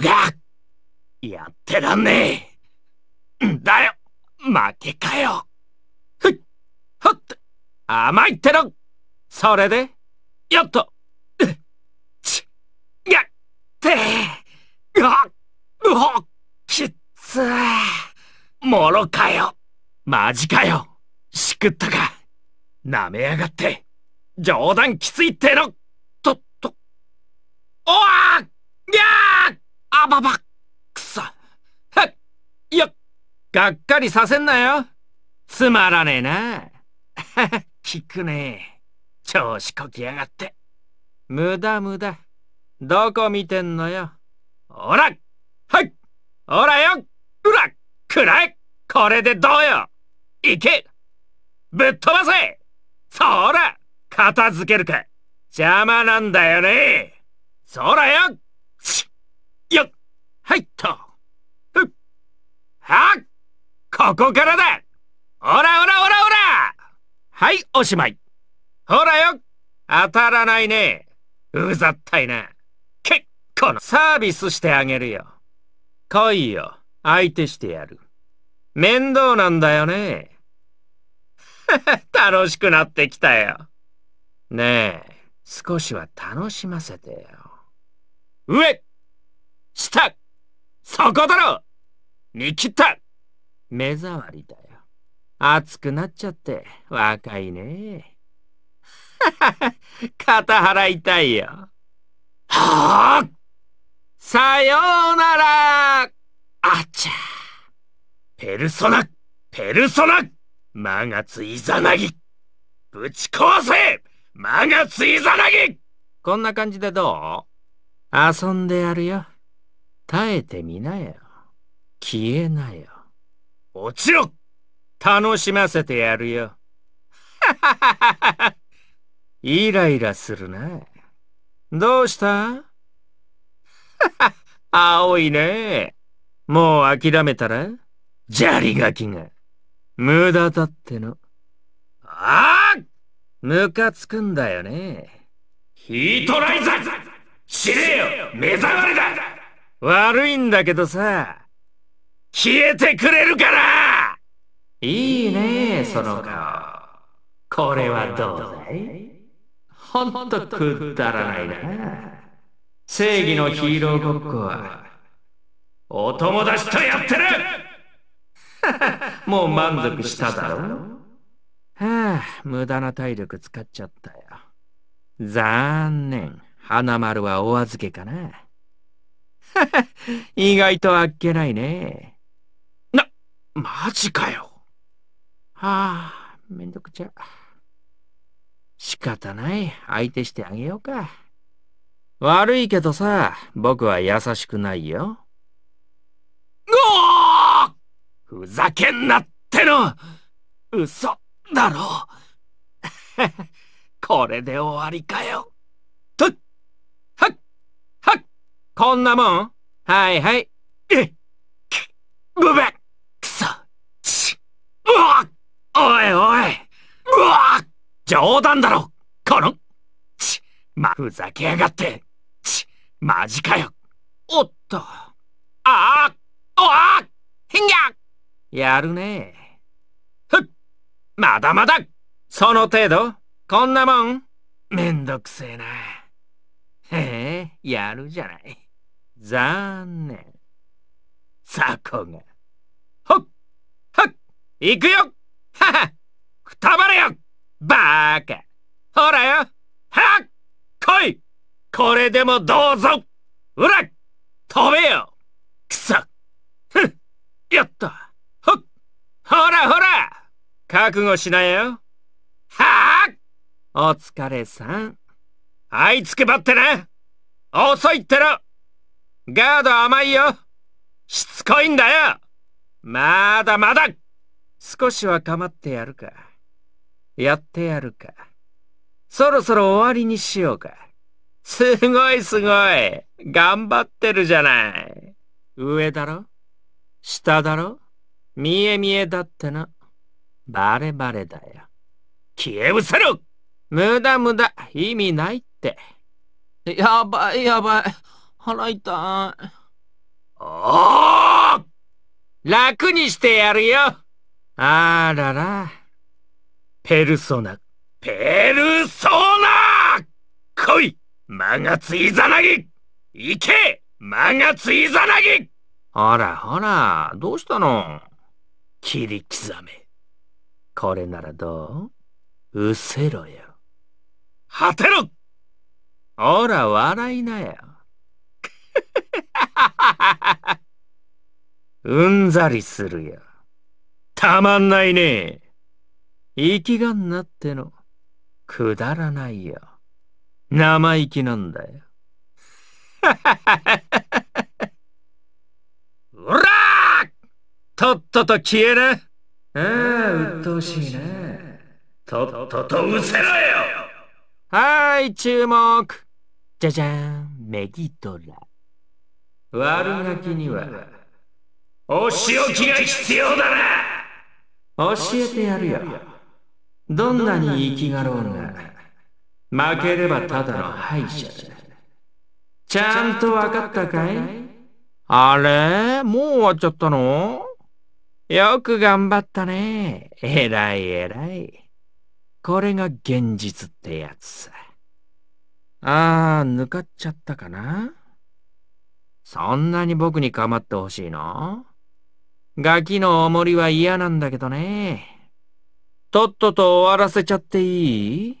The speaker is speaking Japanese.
がやってらんねえんだよ負けかよふっほっ甘いってろそれでよっとちやってあっきっつもろかよマジかよしくったかなめやがって冗談きついってのとっとおわぎゃーあばばくそはっいやがっかりさせんなよつまらねえな 聞くねえ調子こきやがって無駄無駄どこ見てんのよおらはいおらようらくらえこれでどうよ行けぶっ飛ばせそら片付けるか邪魔なんだよねそらよ入ったふっはっここからだおらおらおらおらはいおしまいほらよ当たらないねうざったいな結構な。サービスしてあげるよ来いよ相手してやる面倒なんだよね 楽しくなってきたよねえ少しは楽しませてよ上下そこだろ見切った目障りだよ。熱くなっちゃって、若いね。ははは、肩払いたいよ。はあさようならあちゃペルソナペルソナマガツイザナギぶち壊せマガツイザナギこんな感じでどう遊んでやるよ。耐えてみなよ。消えなよ。落ちろ楽しませてやるよ。イライラするな。どうした 青いね。もう諦めたら砂利書きが。無駄だっての。ああムカつくんだよね。ヒートライザー知れよ目障りだ悪いんだけどさ、消えてくれるからいいねその顔。これはどうだいほんとくだらないな。正義のヒーローごっこは、お友達とやってる もう満足しただろはあ、無駄な体力使っちゃったよ。残念。花丸はお預けかな。意外とあっけないね。な、マジかよ。はあ、めんどくちゃ。仕方ない、相手してあげようか。悪いけどさ、僕は優しくないよ。おふざけんなっての嘘だろ これで終わりかよこんなもんはいはい。えっぶべくそちうわおいおいうわ冗談だろこのちま、ふざけやがってちマジかよおっとああおあんややるねふっまだまだその程度こんなもんめんどくせえな。へえ、やるじゃない。残念。雑魚が。ほっほっ行くよははくたばれよバーカほらよはっ来いこれでもどうぞうら飛べよくそふっやったほっほらほら覚悟しなよはっお疲れさん。あいつくばってな遅いってろガード甘いよしつこいんだよまだまだ少しは構ってやるか。やってやるか。そろそろ終わりにしようか。すごいすごい頑張ってるじゃない。上だろ下だろ見え見えだってな。バレバレだよ。消え失せろ無駄無駄意味ないって。やばいやばい。腹痛い。おー楽にしてやるよあらら。ペルソナ。ペルソナ来いマがつイザナギ行けマがつイザナギほらほら、どうしたの切り刻め。これならどううせろよ。果てろほら、笑いなよ。うんざりするよ。たまんないね。生きがんなっての、くだらないよ。生意気なんだよ。うらとっとと消えな。ああ、鬱陶しいな。とっとと失せろよはい、注目じゃじゃーん、メギドラ。悪ガキにはお仕置きが必要だな教えてやるよどんなに生きがろうが負ければただの敗者だちゃんと分かったかいあれもう終わっちゃったのよく頑張ったね。えらいえらい。これが現実ってやつさ。ああ、抜かっちゃったかなそんなに僕に構ってほしいのガキのおもりは嫌なんだけどね。とっとと終わらせちゃっていい